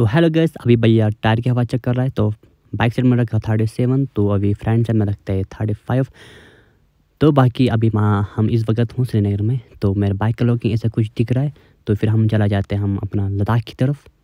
तो hello guys अभी भैया टायर की हवा चेक कर रहा है तो बाइक साइड में रखा थर्टी सेवन तो अभी फ्रंट साइड में रखते हैं थर्टी फाइव तो बाकी अभी माँ हम इस वक्त हूँ श्रीनगर में तो मेरे बाइक का लॉकिंग ऐसा कुछ दिख रहा है तो फिर हम चला जाते हैं हम अपना लद्दाख की तरफ